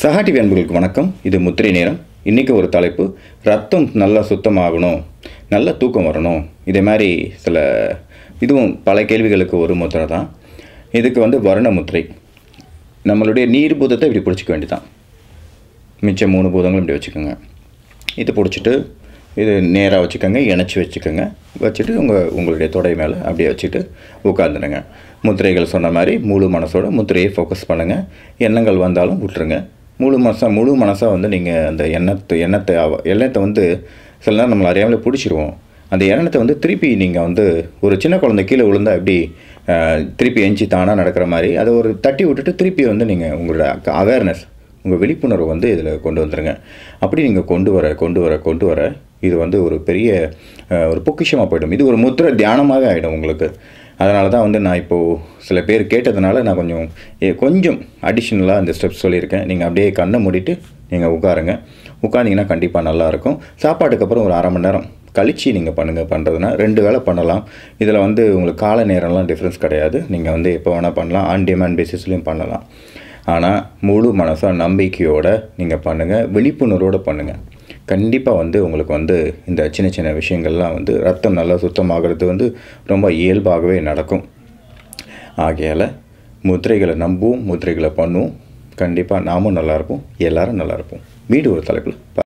சகாட்டி TV அன்புகளுக்கு வணக்கம் இது முத்திரை நேரம் இன்றைக்கி ஒரு தலைப்பு ரத்தம் நல்லா சுத்தமாகணும் நல்லா தூக்கம் வரணும் இதே மாதிரி சில இதுவும் பல கேள்விகளுக்கு ஒரு முத்திரை தான் இதுக்கு வந்து வருண முத்திரை நம்மளுடைய நீர் பூதத்தை இப்படி பிடிச்சிக்க வேண்டியதான் மிச்சம் மூணு பூதங்களும் இப்படி வச்சுக்கோங்க இது பிடிச்சிட்டு இது நேராக வச்சுக்கோங்க இணைச்சி வச்சுக்கோங்க வச்சுட்டு உங்கள் உங்களுடைய தொடை மேலே அப்படியே வச்சுட்டு உட்காந்துடுங்க முத்திரைகள் சொன்ன மாதிரி முழு மனசோட முத்திரையை ஃபோக்கஸ் பண்ணுங்கள் எண்ணங்கள் வந்தாலும் விட்டுருங்க முழு மனசாக முழு மனசாக வந்து நீங்கள் அந்த எண்ணத்தை எண்ணத்தை எண்ணத்தை வந்து சில நேரம் நம்மளை அறியாமலே பிடிச்சிருவோம் அந்த எண்ணத்தை வந்து திருப்பி நீங்கள் வந்து ஒரு சின்ன குழந்தை கீழே விழுந்தால் எப்படி திருப்பி எஞ்சி தானாக நடக்கிற மாதிரி அதை ஒரு தட்டி விட்டுட்டு திருப்பி வந்து நீங்கள் உங்களோட அவேர்னஸ் உங்கள் விழிப்புணர்வு வந்து இதில் கொண்டு வந்துடுங்க அப்படி நீங்கள் கொண்டு வர கொண்டு வர கொண்டு வர இது வந்து ஒரு பெரிய ஒரு பொக்கிஷமாக போயிடும் இது ஒரு முத்திர தியானமாக ஆகிடும் உங்களுக்கு அதனால தான் வந்து நான் இப்போது சில பேர் கேட்டதுனால நான் கொஞ்சம் கொஞ்சம் அடிஷ்னலாக அந்த ஸ்டெப்ஸ் சொல்லியிருக்கேன் நீங்கள் அப்படியே கண்ணை மூடிட்டு நீங்கள் உட்காருங்க உட்காந்திங்கன்னா கண்டிப்பாக நல்லாயிருக்கும் சாப்பாட்டுக்கு அப்புறம் ஒரு அரை மணி நேரம் கழித்து நீங்கள் பண்ணுங்கள் பண்ணுறதுனா ரெண்டு வேலை பண்ணலாம் இதில் வந்து உங்களுக்கு கால நேரம்லாம் டிஃப்ரென்ஸ் கிடையாது நீங்கள் வந்து எப்போ வேணால் பண்ணலாம் ஆன் டிமாண்ட் பேசிஸ்லேயும் பண்ணலாம் ஆனால் முழு மனசாக நம்பிக்கையோடு நீங்கள் பண்ணுங்கள் விழிப்புணர்வோடு பண்ணுங்கள் கண்டிப்பாக வந்து உங்களுக்கு வந்து இந்த சின்ன சின்ன விஷயங்கள்லாம் வந்து ரத்தம் நல்லா சுத்தமாகிறது வந்து ரொம்ப இயல்பாகவே நடக்கும் ஆகையால் முத்திரைகளை நம்புவோம் முத்திரைகளை பண்ணுவோம் கண்டிப்பாக நாமும் நல்லாயிருப்போம் எல்லோரும் நல்லாயிருப்போம் மீண்டும் ஒரு தலைப்பில்